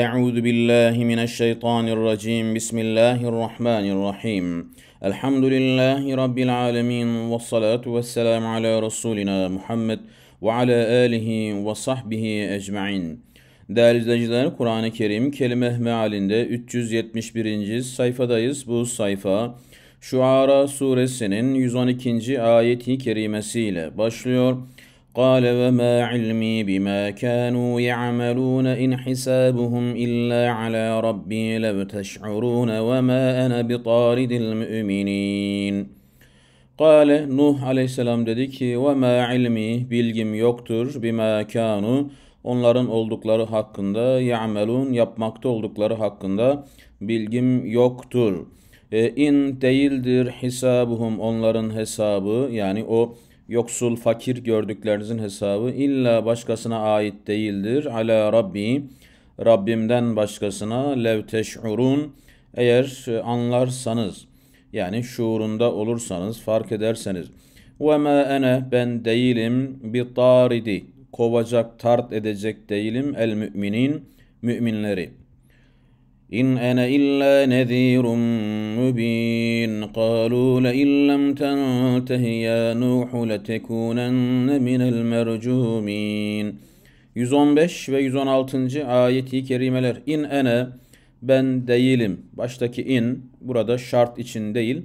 أعوذ بالله من الشيطان الرجيم بسم الله الرحمن الرحيم الحمد لله رب العالمين والصلاة والسلام على رسولنا Muhammed ve ala alihi ve sahbihi ecmain. Değerli izleyiciler, Kur'an-ı Kerim kelime mealinde 371. sayfadayız. Bu sayfa Şuara suresinin 112. ayeti kerimesiyle başlıyor. قال وما علمي بما كانوا يعملون إن حسابهم إلا على ربي لو تشعرون وما أنا بطارد المؤمنين قال Nuh aleyhisselam dedi ki ve ma bilgim yoktur bima kanu onların oldukları hakkında ya'melun yapmakta oldukları hakkında bilgim yoktur. E, in değildir hisabuhum onların hesabı yani o yoksul, fakir gördüklerinizin hesabı illa başkasına ait değildir. Ala Rabbi, Rabbimden başkasına lev teş'urun, eğer anlarsanız, yani şuurunda olursanız, fark ederseniz. Ve ma ene ben değilim bi taridi, kovacak, tart edecek değilim el müminin, müminleri.'' إن أنا إلا نذير مبين قالوا لئن لم تنته يا نوح لتكونن من المرجومين 115 ve 116. ayeti kerimeler "İn ene ben değilim. Baştaki in burada şart için değil,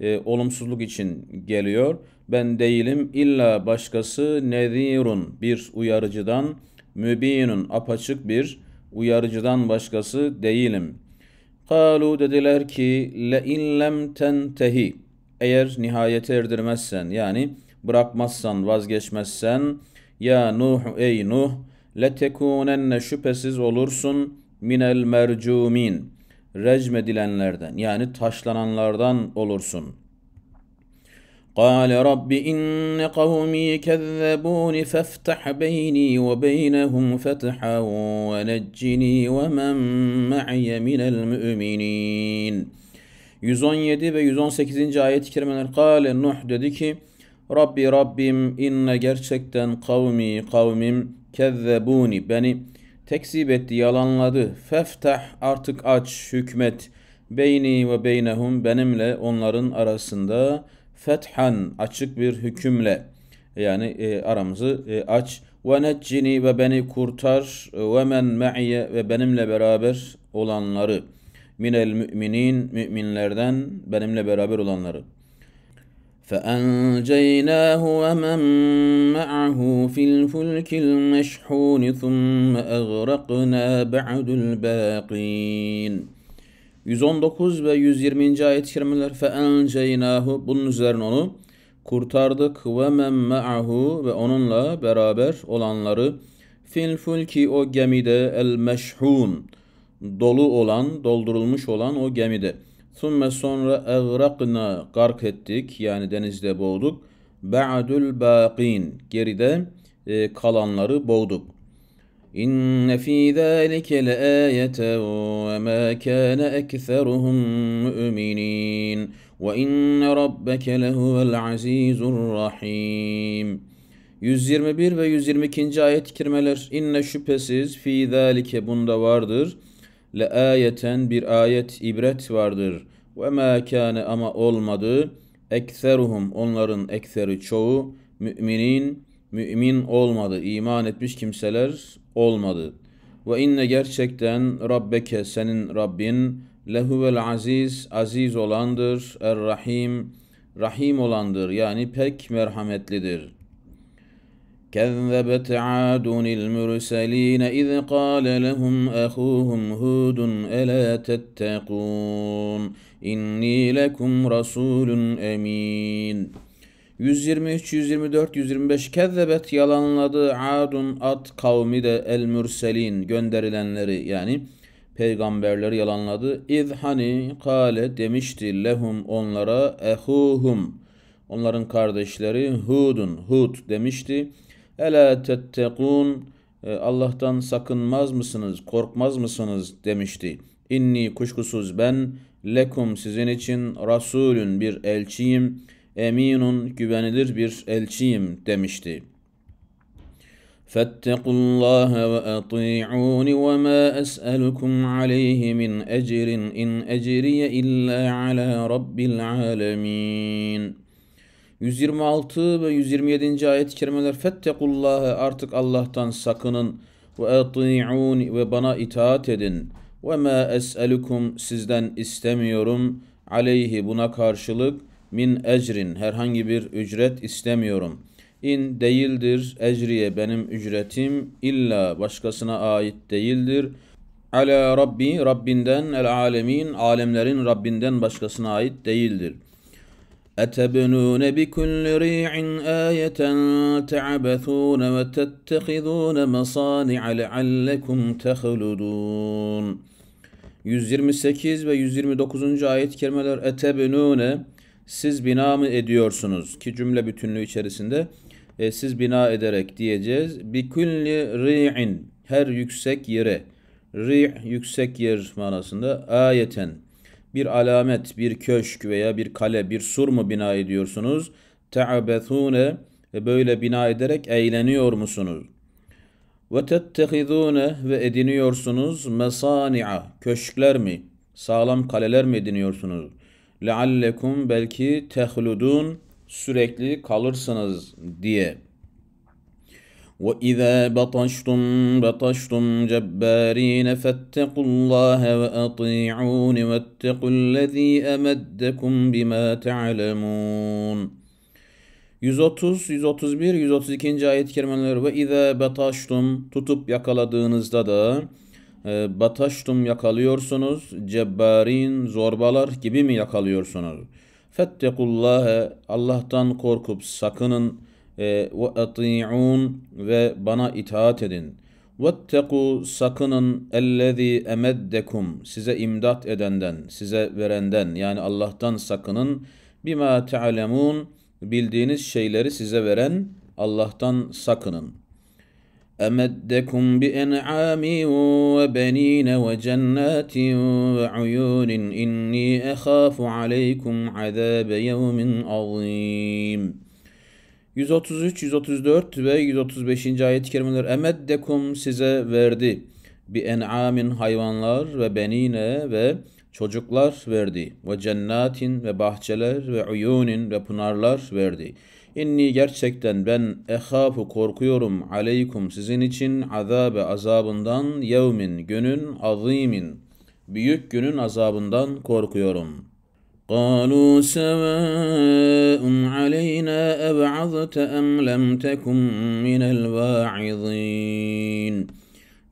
e, olumsuzluk için geliyor. Ben değilim illa başkası nedirun bir uyarıcıdan mübinun apaçık bir uyarıcıdan başkası değilim. Kalu dediler ki le in lem tentehi eğer nihayete erdirmezsen yani bırakmazsan vazgeçmezsen ya Nuh ey Nuh Le letekunenne şüphesiz olursun minel mercumin recmedilenlerden yani taşlananlardan olursun.'' قال رب إن قومي كذبون فافتح بيني وبينهم فتحا ونجني ومن معي من المؤمنين 117 ve 118. ayet-i kerimeler kale Nuh dedi ki Rabbi Rabbim inne gerçekten kavmi kavmim kezzebuni beni tekzip etti yalanladı feftah artık aç hükmet beyni ve beynehum benimle onların arasında.'' fethan açık bir hükümle yani e, aramızı e, aç ve neccini ve beni kurtar ve men me'iye ve benimle beraber olanları minel müminin müminlerden benimle beraber olanları فأنجيناه ومن معه في الفلك المشحون ثم أغرقنا بعد الباقين 119 ve 120. ayet-i kerimeler fe bunun üzerine onu kurtardık ve men ve onunla beraber olanları fil fulki o gemide el meşhun dolu olan doldurulmuş olan o gemide Sümme sonra eğrakna gark ettik yani denizde boğduk. Ba'dül baqin geride e, kalanları boğduk. إن في ذلك لآية وما كان أكثرهم مؤمنين وإن ربك لهو العزيز الرحيم 121 ve 122. ayet kerimeler inne şüphesiz fi zalike bunda vardır le bir ayet ibret vardır ve ma kâne ama olmadı ekseruhum onların ekseri çoğu müminin mümin olmadı, iman etmiş kimseler olmadı. Ve inne gerçekten Rabbeke senin Rabbin lehuvel aziz, aziz olandır, er-rahim, rahim olandır yani pek merhametlidir.'' كذبت عاد المرسلين إذ قال لهم أخوهم هود ألا تتقون إني لكم رسول أمين 123, 124, 125 kezzebet yalanladı adun at kavmi de el mürselin gönderilenleri yani peygamberleri yalanladı. İzhani hani kale demişti lehum onlara ehuhum onların kardeşleri Hudun Hud demişti. Ela tettekun e, Allah'tan sakınmaz mısınız, korkmaz mısınız demişti. İnni kuşkusuz ben lekum sizin için rasulün bir elçiyim.'' eminun güvenilir bir elçiyim demişti. فاتقوا الله وأطيعون وما أسألكم عليه من أجر إن أجري إلا على رب العالمين 126 ve 127. ayet-i kerimeler Fettekullâhe artık Allah'tan sakının ve ati'un ve bana itaat edin ve ma es'elukum sizden istemiyorum aleyhi buna karşılık min ecrin herhangi bir ücret istemiyorum. İn değildir ecriye benim ücretim illa başkasına ait değildir. Ala Rabbi Rabbinden el alemin alemlerin Rabbinden başkasına ait değildir. أتبنون بكل ريع آية تعبثون وتتخذون مصانع لعلكم تخلدون 128 ve 129. ayet kerimeler etebnune siz bina mı ediyorsunuz ki cümle bütünlüğü içerisinde e, siz bina ederek diyeceğiz. Bi kulli ri'in her yüksek yere ri' yüksek yer manasında ayeten bir alamet, bir köşk veya bir kale, bir sur mu bina ediyorsunuz? Te'abethune e, böyle bina ederek eğleniyor musunuz? Ve tettehidune ve ediniyorsunuz mesani'a köşkler mi? Sağlam kaleler mi ediniyorsunuz? leallekum belki tehludun sürekli kalırsınız diye. Ve izâ bataştum bataştum cebbârîne fettequllâhe ve ati'ûni vettequllezî emeddekum bimâ te'lemûn. 130, 131, 132. ayet-i kerimeler ve izâ bataştum tutup yakaladığınızda da e, bataştum yakalıyorsunuz, cebbarin zorbalar gibi mi yakalıyorsunuz? Fettekullâhe Allah'tan korkup sakının e, ve ati'un ve bana itaat edin. Vetteku sakının ellezî emeddekum size imdat edenden, size verenden yani Allah'tan sakının bima te'alemun bildiğiniz şeyleri size veren Allah'tan sakının. أمدكم بأنعام وبنين وجنات وعيون إني أخاف عليكم عذاب يوم عظيم 133, 134 ve 135. ayet-i kerimeler emeddekum size verdi. Bi en'amin hayvanlar ve benine ve çocuklar verdi. Ve cennatin ve bahçeler ve uyunin ve pınarlar verdi.'' İnni gerçekten ben ehafu korkuyorum aleykum sizin için azabe azabından yevmin günün azimin büyük günün azabından korkuyorum. قالوا سواء علينا أبعظت أم لم تكن من الواعظين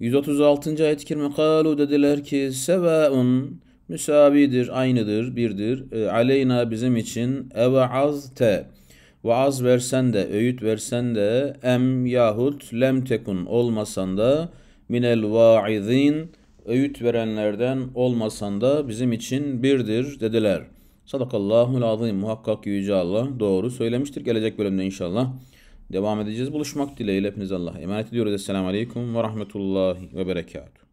136. ayet-i kerime kalu dediler ki sevaun müsabidir, aynıdır, birdir. E, aleyna bizim için eve azte vaaz versen de, öğüt versen de, em yahut lem tekun olmasan da, minel vaizin, öğüt verenlerden olmasan da bizim için birdir dediler. Sadakallahul azim. Muhakkak yüce Allah doğru söylemiştir. Gelecek bölümde inşallah devam edeceğiz. Buluşmak dileğiyle hepiniz Allah'a emanet ediyoruz. Esselamu Aleyküm ve Rahmetullahi ve Berekatuhu.